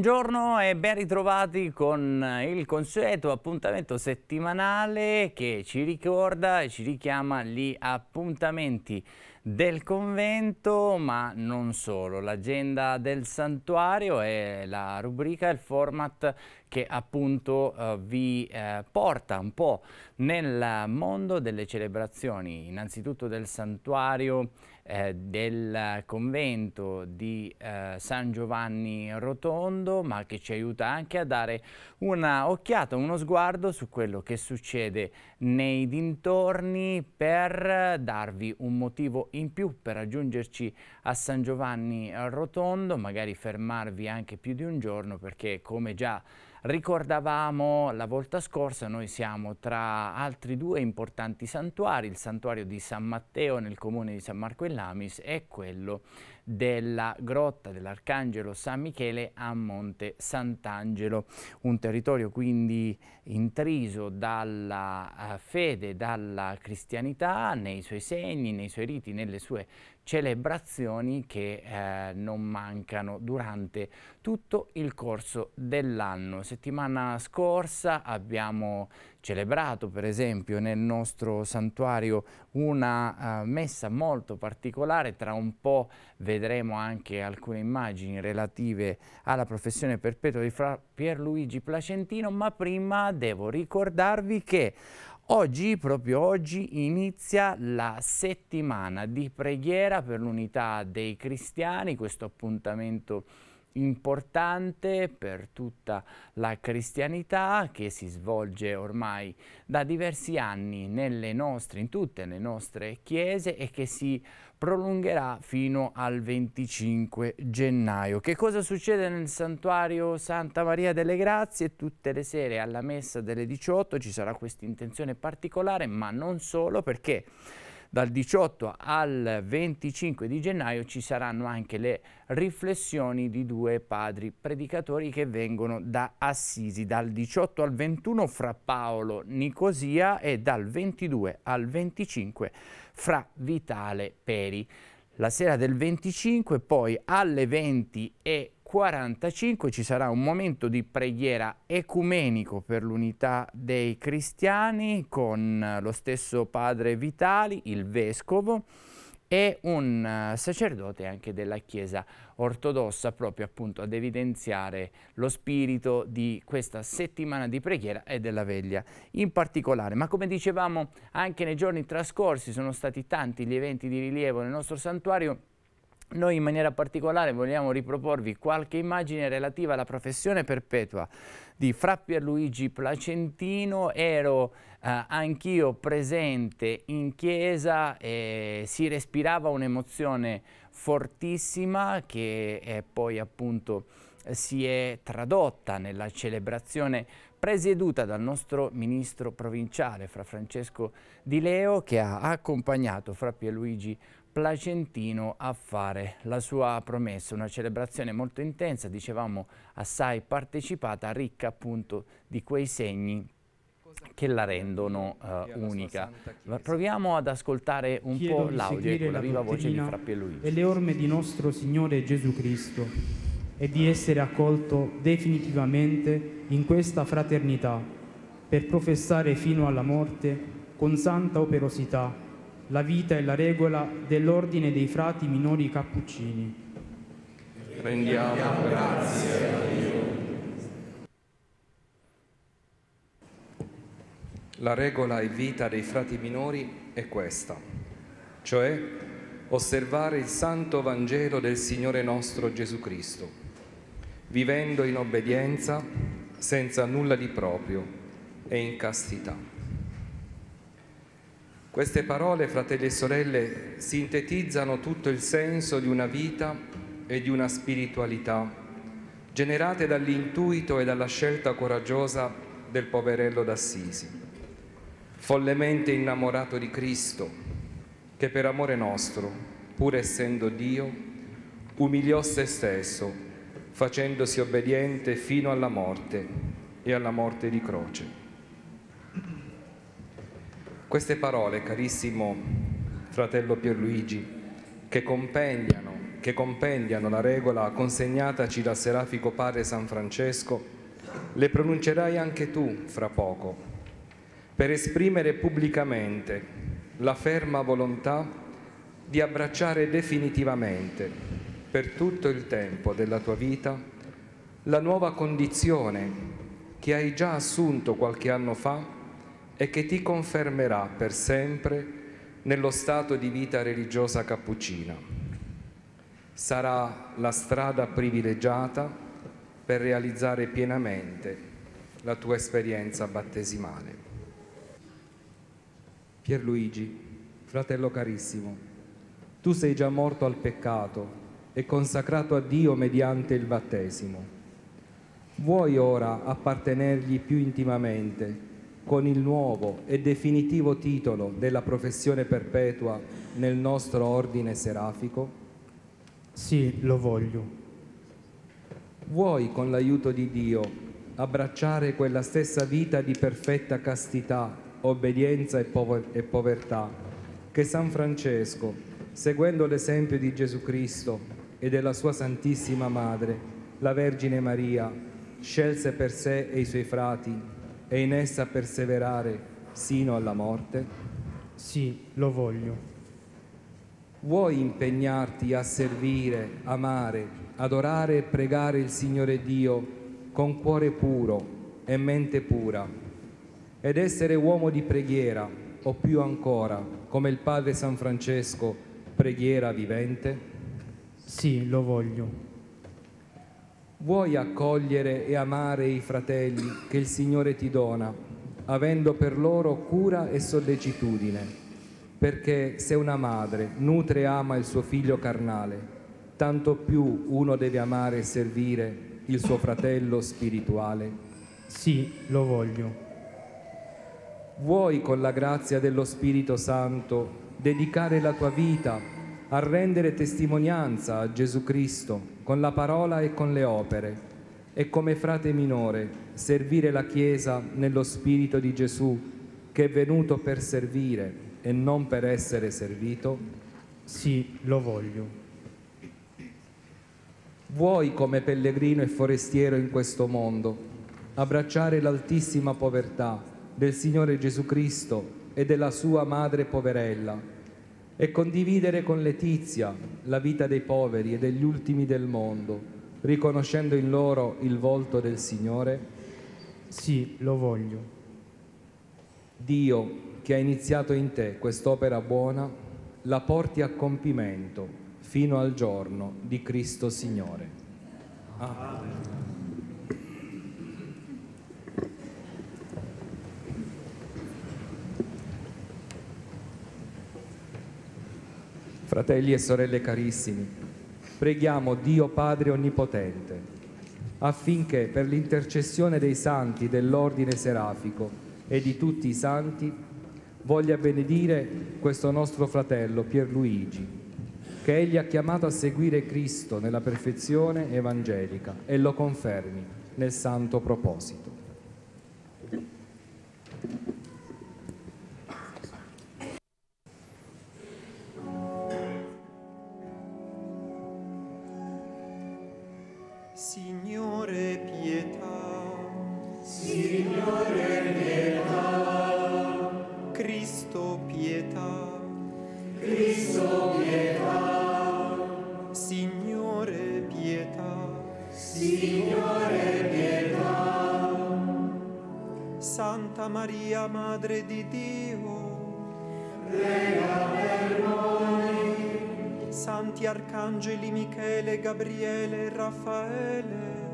Buongiorno e ben ritrovati con eh, il consueto appuntamento settimanale che ci ricorda e ci richiama gli appuntamenti del convento, ma non solo. L'agenda del santuario è la rubrica, il format che appunto eh, vi eh, porta un po' nel mondo delle celebrazioni, innanzitutto del santuario eh, del convento di eh, San Giovanni Rotondo, ma che ci aiuta anche a dare una occhiata, uno sguardo su quello che succede nei dintorni per darvi un motivo in più per raggiungerci a San Giovanni Rotondo, magari fermarvi anche più di un giorno perché come già Ricordavamo la volta scorsa, noi siamo tra altri due importanti santuari, il santuario di San Matteo nel comune di San Marco e Lamis e quello della grotta dell'Arcangelo San Michele a Monte Sant'Angelo, un territorio quindi intriso dalla eh, fede, dalla cristianità, nei suoi segni, nei suoi riti, nelle sue celebrazioni che eh, non mancano durante tutto il corso dell'anno. Settimana scorsa abbiamo celebrato per esempio nel nostro santuario una uh, messa molto particolare, tra un po' vedremo anche alcune immagini relative alla professione perpetua di Fra Pierluigi Placentino, ma prima devo ricordarvi che Oggi, proprio oggi, inizia la settimana di preghiera per l'unità dei cristiani, questo appuntamento importante per tutta la cristianità che si svolge ormai da diversi anni nelle nostre, in tutte le nostre chiese e che si prolungherà fino al 25 gennaio. Che cosa succede nel santuario Santa Maria delle Grazie? Tutte le sere alla messa delle 18 ci sarà questa intenzione particolare, ma non solo perché dal 18 al 25 di gennaio ci saranno anche le riflessioni di due padri predicatori che vengono da Assisi, dal 18 al 21 fra Paolo Nicosia e dal 22 al 25 fra Vitale Peri. La sera del 25 poi alle 20 e 45 ci sarà un momento di preghiera ecumenico per l'unità dei cristiani con eh, lo stesso padre Vitali, il vescovo, e un eh, sacerdote anche della Chiesa ortodossa proprio appunto ad evidenziare lo spirito di questa settimana di preghiera e della veglia in particolare. Ma come dicevamo anche nei giorni trascorsi sono stati tanti gli eventi di rilievo nel nostro santuario noi in maniera particolare vogliamo riproporvi qualche immagine relativa alla professione perpetua di Fra Pierluigi Placentino. Ero eh, anch'io presente in chiesa e si respirava un'emozione fortissima che eh, poi appunto eh, si è tradotta nella celebrazione presieduta dal nostro ministro provinciale Fra Francesco Di Leo che ha accompagnato Fra Pierluigi Placentino a fare la sua promessa, una celebrazione molto intensa, dicevamo assai partecipata, ricca appunto di quei segni che la rendono uh, unica. Proviamo ad ascoltare un Chiedo po' l'audio con ecco, la viva voce di Frappie Luigi. E le orme di nostro Signore Gesù Cristo e di essere accolto definitivamente in questa fraternità per professare fino alla morte con santa operosità la vita e la regola dell'ordine dei frati minori cappuccini. Rendiamo grazie a Dio. La regola e vita dei frati minori è questa, cioè osservare il santo Vangelo del Signore nostro Gesù Cristo, vivendo in obbedienza senza nulla di proprio e in castità. Queste parole, fratelli e sorelle, sintetizzano tutto il senso di una vita e di una spiritualità, generate dall'intuito e dalla scelta coraggiosa del poverello d'Assisi, follemente innamorato di Cristo, che per amore nostro, pur essendo Dio, umiliò se stesso, facendosi obbediente fino alla morte e alla morte di croce. Queste parole, carissimo fratello Pierluigi, che compendiano, che compendiano la regola consegnataci dal serafico padre San Francesco, le pronuncerai anche tu fra poco, per esprimere pubblicamente la ferma volontà di abbracciare definitivamente, per tutto il tempo della tua vita, la nuova condizione che hai già assunto qualche anno fa e che ti confermerà per sempre nello stato di vita religiosa cappuccina. Sarà la strada privilegiata per realizzare pienamente la tua esperienza battesimale. Pierluigi, fratello carissimo, tu sei già morto al peccato e consacrato a Dio mediante il battesimo. Vuoi ora appartenergli più intimamente con il nuovo e definitivo titolo della professione perpetua nel nostro ordine serafico? Sì, lo voglio. Vuoi, con l'aiuto di Dio, abbracciare quella stessa vita di perfetta castità, obbedienza e, pover e povertà che San Francesco, seguendo l'esempio di Gesù Cristo e della sua Santissima Madre, la Vergine Maria, scelse per sé e i suoi frati e in essa perseverare sino alla morte? Sì, lo voglio. Vuoi impegnarti a servire, amare, adorare e pregare il Signore Dio con cuore puro e mente pura ed essere uomo di preghiera o più ancora, come il Padre San Francesco, preghiera vivente? Sì, lo voglio vuoi accogliere e amare i fratelli che il Signore ti dona, avendo per loro cura e sollecitudine, perché se una madre nutre e ama il suo figlio carnale, tanto più uno deve amare e servire il suo fratello spirituale. Sì, lo voglio. Vuoi con la grazia dello Spirito Santo dedicare la tua vita a rendere testimonianza a Gesù Cristo con la parola e con le opere, e come frate minore servire la Chiesa nello spirito di Gesù che è venuto per servire e non per essere servito? Sì, lo voglio. Vuoi come pellegrino e forestiero in questo mondo abbracciare l'altissima povertà del Signore Gesù Cristo e della sua madre poverella? e condividere con Letizia la vita dei poveri e degli ultimi del mondo, riconoscendo in loro il volto del Signore? Sì, lo voglio. Dio, che ha iniziato in te quest'opera buona, la porti a compimento fino al giorno di Cristo Signore. Amen. Fratelli e sorelle carissimi, preghiamo Dio Padre Onnipotente affinché per l'intercessione dei santi dell'ordine serafico e di tutti i santi voglia benedire questo nostro fratello Pierluigi, che egli ha chiamato a seguire Cristo nella perfezione evangelica e lo confermi nel santo proposito. Michele, Gabriele, Raffaele.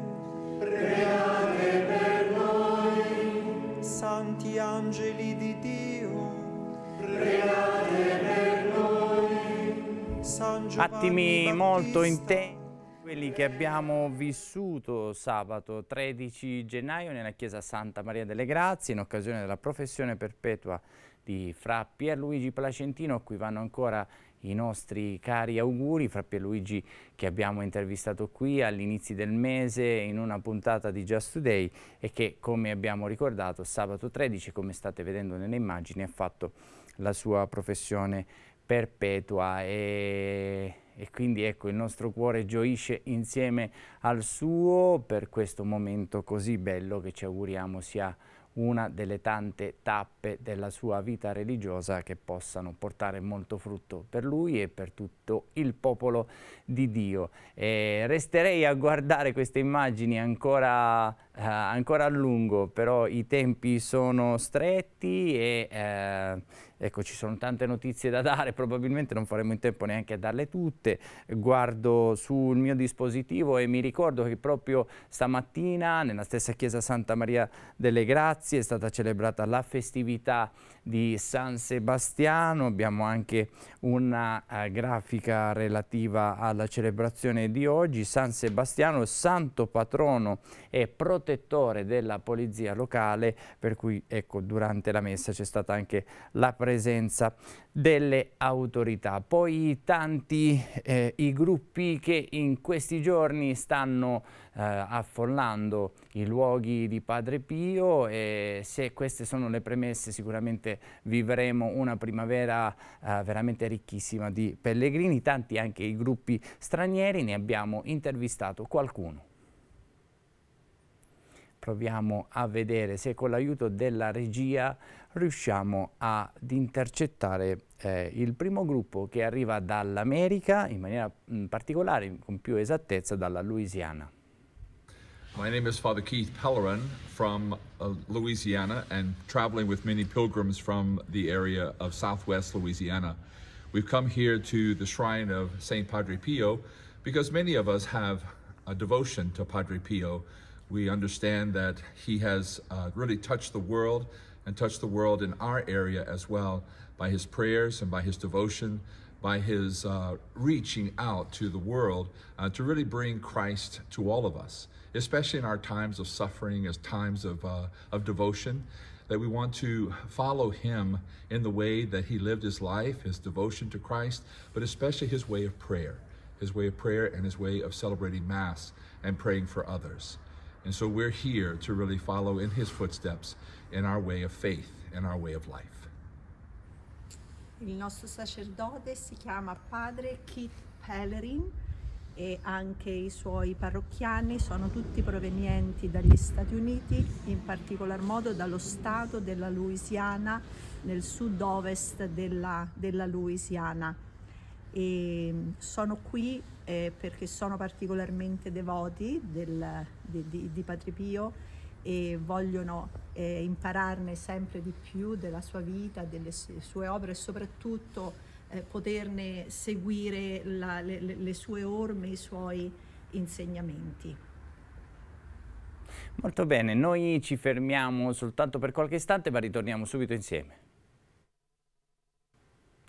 Pregate per noi. Santi angeli di Dio. Pregate per noi. San Giovanni Attimi Battista. molto intensi quelli che abbiamo vissuto sabato 13 gennaio nella chiesa Santa Maria delle Grazie in occasione della professione perpetua di Fra Pierluigi Placentino, a cui vanno ancora i nostri cari auguri fra Pierluigi che abbiamo intervistato qui all'inizio del mese in una puntata di Just Today e che come abbiamo ricordato sabato 13 come state vedendo nelle immagini ha fatto la sua professione perpetua e, e quindi ecco il nostro cuore gioisce insieme al suo per questo momento così bello che ci auguriamo sia una delle tante tappe della sua vita religiosa che possano portare molto frutto per lui e per tutto il popolo di Dio. E resterei a guardare queste immagini ancora Uh, ancora a lungo, però i tempi sono stretti e eh, ecco, ci sono tante notizie da dare, probabilmente non faremo in tempo neanche a darle tutte. Guardo sul mio dispositivo e mi ricordo che proprio stamattina nella stessa chiesa Santa Maria delle Grazie è stata celebrata la festività di San Sebastiano, abbiamo anche una eh, grafica relativa alla celebrazione di oggi. San Sebastiano, santo patrono e protettore della polizia locale, per cui ecco, durante la messa c'è stata anche la presenza delle autorità. Poi tanti eh, i gruppi che in questi giorni stanno eh, affollando i luoghi di Padre Pio e se queste sono le premesse sicuramente vivremo una primavera eh, veramente ricchissima di pellegrini, tanti anche i gruppi stranieri, ne abbiamo intervistato qualcuno. Proviamo a vedere se con l'aiuto della regia riusciamo ad intercettare eh, il primo gruppo che arriva dall'America, in maniera mh, particolare, con più esattezza, dalla Louisiana. My name is Father Keith Pellerin from uh, Louisiana and traveling with many pilgrims from the area of Southwest Louisiana. We've come here to the shrine of St. Padre Pio because many of us have a devotion to Padre Pio. We understand that he has uh, really touched the world and touched the world in our area as well by his prayers and by his devotion by his uh, reaching out to the world uh, to really bring Christ to all of us, especially in our times of suffering, as times of, uh, of devotion, that we want to follow him in the way that he lived his life, his devotion to Christ, but especially his way of prayer, his way of prayer and his way of celebrating Mass and praying for others. And so we're here to really follow in his footsteps in our way of faith, and our way of life. Il nostro sacerdote si chiama padre Keith Pellerin e anche i suoi parrocchiani sono tutti provenienti dagli Stati Uniti, in particolar modo dallo stato della Louisiana, nel sud-ovest della, della Louisiana. E sono qui eh, perché sono particolarmente devoti del, di, di, di Padre Pio e vogliono eh, impararne sempre di più della sua vita, delle sue opere e soprattutto eh, poterne seguire la, le, le sue orme, i suoi insegnamenti. Molto bene, noi ci fermiamo soltanto per qualche istante ma ritorniamo subito insieme.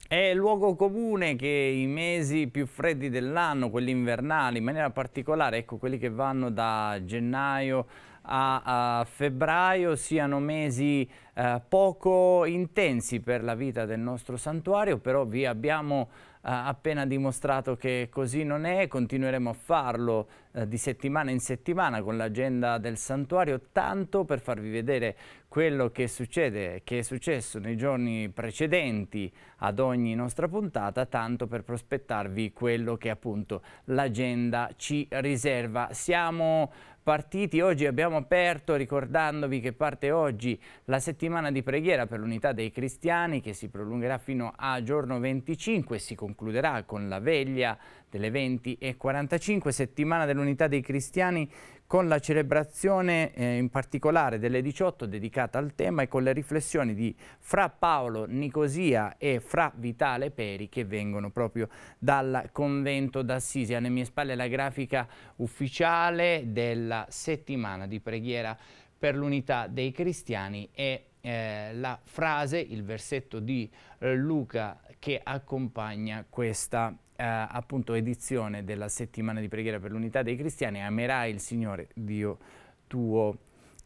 È il luogo comune che i mesi più freddi dell'anno, quelli invernali, in maniera particolare, ecco quelli che vanno da gennaio a, a febbraio siano mesi eh, poco intensi per la vita del nostro santuario, però vi abbiamo eh, appena dimostrato che così non è, continueremo a farlo eh, di settimana in settimana con l'agenda del santuario, tanto per farvi vedere quello che succede, che è successo nei giorni precedenti ad ogni nostra puntata, tanto per prospettarvi quello che appunto l'agenda ci riserva. Siamo partiti. Oggi abbiamo aperto ricordandovi che parte oggi la settimana di preghiera per l'unità dei cristiani che si prolungherà fino a giorno 25 e si concluderà con la veglia delle 20 e 45, settimana dell'unità dei cristiani con la celebrazione eh, in particolare delle 18 dedicata al tema e con le riflessioni di Fra Paolo Nicosia e Fra Vitale Peri che vengono proprio dal convento d'Assisi. Alle mie spalle la grafica ufficiale della settimana di preghiera per l'unità dei cristiani e eh, la frase, il versetto di eh, Luca che accompagna questa eh, appunto edizione della settimana di preghiera per l'unità dei cristiani, amerai il Signore Dio tuo.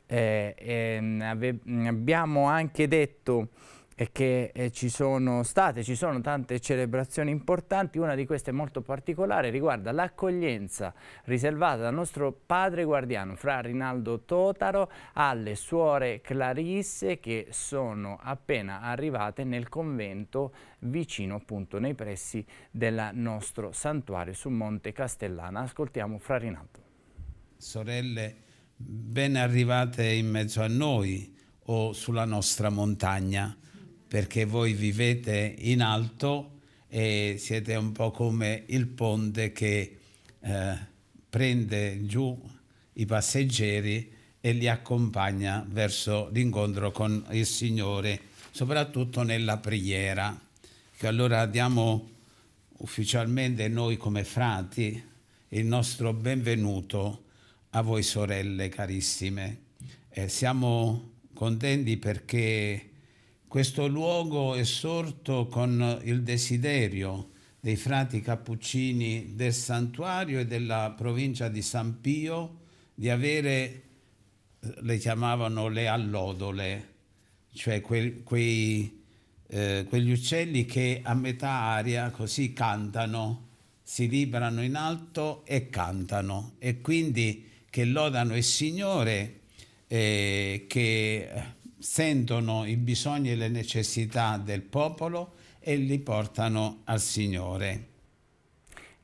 Eh, eh, abbiamo anche detto è che eh, ci sono state, ci sono tante celebrazioni importanti, una di queste molto particolare riguarda l'accoglienza riservata dal nostro padre guardiano, fra Rinaldo Totaro, alle suore Clarisse che sono appena arrivate nel convento vicino appunto nei pressi del nostro santuario su Monte Castellana. Ascoltiamo Fra Rinaldo. Sorelle, ben arrivate in mezzo a noi o sulla nostra montagna perché voi vivete in alto e siete un po' come il ponte che eh, prende giù i passeggeri e li accompagna verso l'incontro con il Signore, soprattutto nella preghiera. Che allora diamo ufficialmente noi come frati il nostro benvenuto a voi sorelle carissime. Eh, siamo contenti perché questo luogo è sorto con il desiderio dei frati cappuccini del santuario e della provincia di San Pio di avere, le chiamavano le allodole, cioè quei, quei, eh, quegli uccelli che a metà aria così cantano, si librano in alto e cantano e quindi che lodano il Signore eh, che sentono i bisogni e le necessità del popolo e li portano al Signore.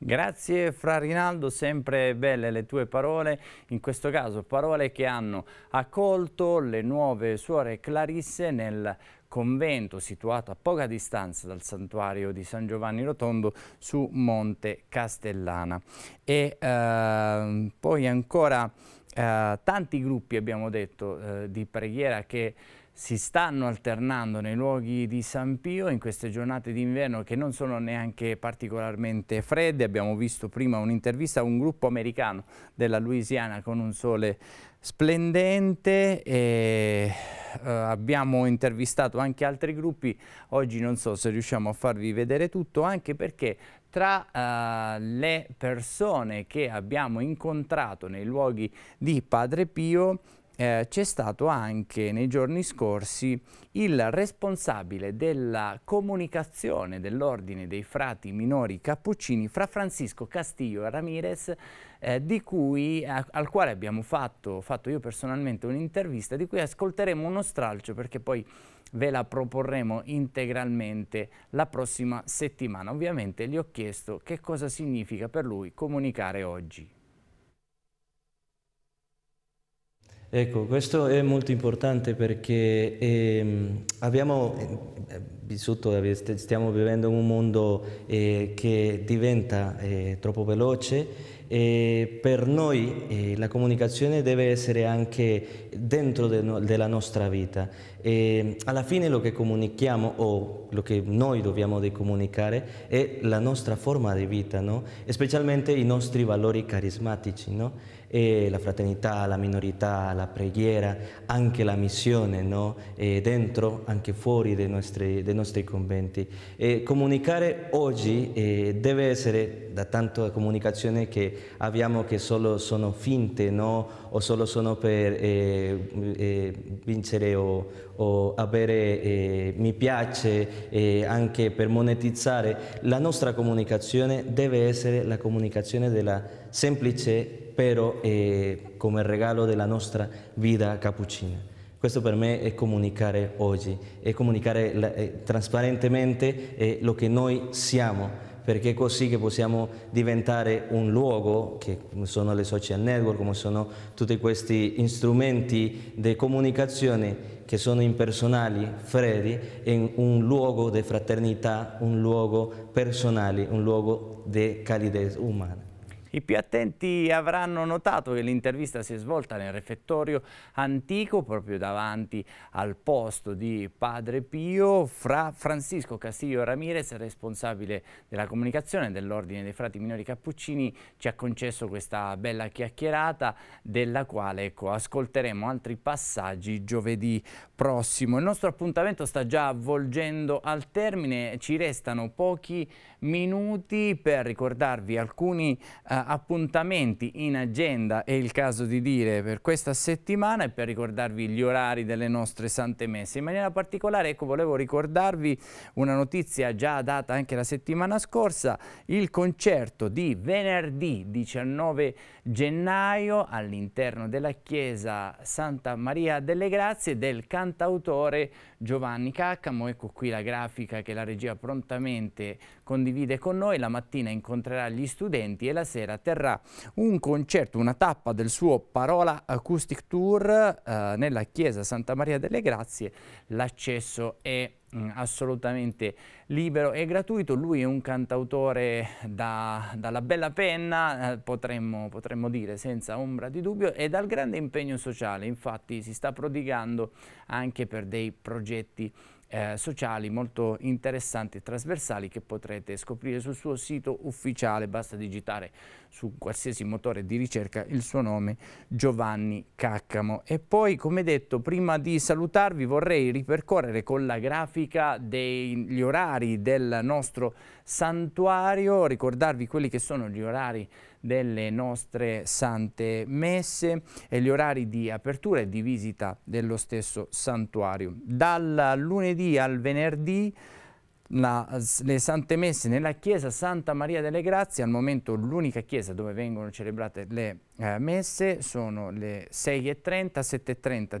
Grazie Fra Rinaldo, sempre belle le tue parole, in questo caso parole che hanno accolto le nuove suore Clarisse nel convento situato a poca distanza dal santuario di San Giovanni Rotondo su Monte Castellana. E eh, poi ancora eh, tanti gruppi, abbiamo detto, eh, di preghiera che si stanno alternando nei luoghi di San Pio in queste giornate d'inverno che non sono neanche particolarmente fredde. Abbiamo visto prima un'intervista a un gruppo americano della Louisiana con un sole splendente e eh, abbiamo intervistato anche altri gruppi. Oggi non so se riusciamo a farvi vedere tutto anche perché tra uh, le persone che abbiamo incontrato nei luoghi di Padre Pio eh, c'è stato anche nei giorni scorsi il responsabile della comunicazione dell'ordine dei frati minori cappuccini fra Francisco Castillo e Ramirez eh, di cui, a, al quale abbiamo fatto, fatto io personalmente un'intervista di cui ascolteremo uno stralcio perché poi ve la proporremo integralmente la prossima settimana. Ovviamente gli ho chiesto che cosa significa per lui comunicare oggi. Ecco, questo è molto importante perché ehm, abbiamo eh, vissuto, stiamo vivendo un mondo eh, che diventa eh, troppo veloce e per noi eh, la comunicazione deve essere anche dentro de no, della nostra vita. E alla fine lo che comunichiamo o lo che noi dobbiamo comunicare è la nostra forma di vita, no? e specialmente i nostri valori carismatici. No? e la fraternità, la minorità, la preghiera, anche la missione no? dentro, anche fuori dei nostri, dei nostri conventi. E comunicare oggi eh, deve essere, da tanto comunicazione che abbiamo che solo sono finte no? o solo sono per eh, eh, vincere o, o avere mi piace, anche per monetizzare, la nostra comunicazione deve essere la comunicazione della semplice spero eh, come regalo della nostra vita cappuccina. Questo per me è comunicare oggi, è comunicare eh, trasparentemente eh, lo che noi siamo, perché è così che possiamo diventare un luogo, che sono le social network, come sono tutti questi strumenti di comunicazione che sono impersonali, freddi, in un luogo di fraternità, un luogo personale, un luogo di calidez umana. I più attenti avranno notato che l'intervista si è svolta nel refettorio antico, proprio davanti al posto di Padre Pio, fra Francisco Castiglio Ramirez, responsabile della comunicazione dell'Ordine dei Frati Minori Cappuccini, ci ha concesso questa bella chiacchierata della quale ecco, ascolteremo altri passaggi giovedì prossimo. Il nostro appuntamento sta già avvolgendo al termine, ci restano pochi minuti per ricordarvi alcuni eh, appuntamenti in agenda, è il caso di dire, per questa settimana e per ricordarvi gli orari delle nostre sante messe. In maniera particolare, ecco, volevo ricordarvi una notizia già data anche la settimana scorsa, il concerto di venerdì 19 gennaio all'interno della chiesa Santa Maria delle Grazie del cantautore Giovanni Caccamo. Ecco qui la grafica che la regia prontamente condivide con noi, la mattina incontrerà gli studenti e la sera terrà un concerto, una tappa del suo Parola Acoustic Tour eh, nella chiesa Santa Maria delle Grazie. L'accesso è mm, assolutamente libero e gratuito. Lui è un cantautore da, dalla bella penna, eh, potremmo, potremmo, dire senza ombra di dubbio, e dal grande impegno sociale. Infatti si sta prodigando anche per dei progetti eh, sociali molto interessanti e trasversali che potrete scoprire sul suo sito ufficiale, basta digitare su qualsiasi motore di ricerca il suo nome Giovanni Caccamo. E poi come detto prima di salutarvi vorrei ripercorrere con la grafica degli orari del nostro santuario, ricordarvi quelli che sono gli orari delle nostre sante messe e gli orari di apertura e di visita dello stesso santuario. Dal lunedì al venerdì la, le sante messe nella chiesa Santa Maria delle Grazie, al momento l'unica chiesa dove vengono celebrate le eh, messe, sono le 6.30,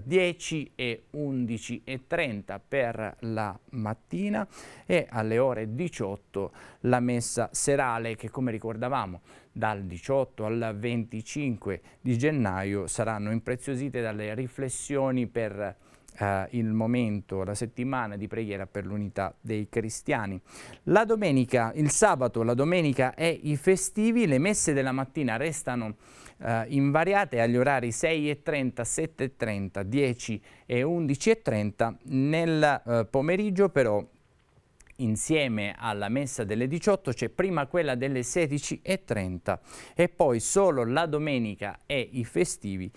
7.30, 10 e 11.30 per la mattina e alle ore 18 la messa serale che come ricordavamo dal 18 al 25 di gennaio saranno impreziosite dalle riflessioni per Uh, il momento, la settimana di preghiera per l'unità dei cristiani. La domenica, il sabato, la domenica e i festivi, le messe della mattina restano uh, invariate agli orari 6.30, 7.30, 10 e 11.30. Nel uh, pomeriggio però insieme alla messa delle 18 c'è prima quella delle 16.30 e poi solo la domenica e i festivi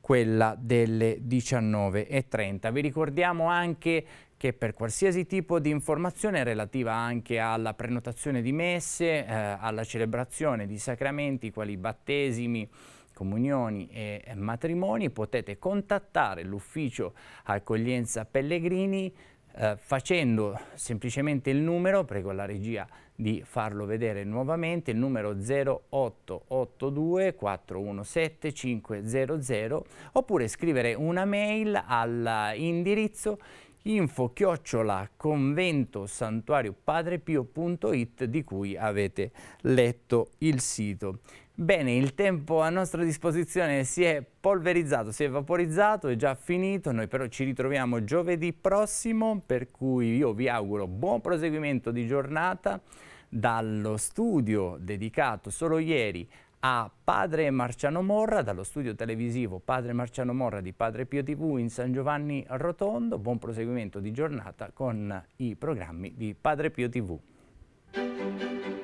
quella delle 19.30. Vi ricordiamo anche che per qualsiasi tipo di informazione relativa anche alla prenotazione di messe, eh, alla celebrazione di sacramenti quali battesimi, comunioni e matrimoni potete contattare l'ufficio accoglienza pellegrini eh, facendo semplicemente il numero, prego la regia di farlo vedere nuovamente, il numero 0882 417 500 oppure scrivere una mail all'indirizzo info chiocciola convento santuario padrepio.it di cui avete letto il sito. Bene, il tempo a nostra disposizione si è polverizzato, si è vaporizzato, è già finito, noi però ci ritroviamo giovedì prossimo, per cui io vi auguro buon proseguimento di giornata dallo studio dedicato solo ieri a Padre Marciano Morra, dallo studio televisivo Padre Marciano Morra di Padre Pio TV in San Giovanni Rotondo. Buon proseguimento di giornata con i programmi di Padre Pio TV.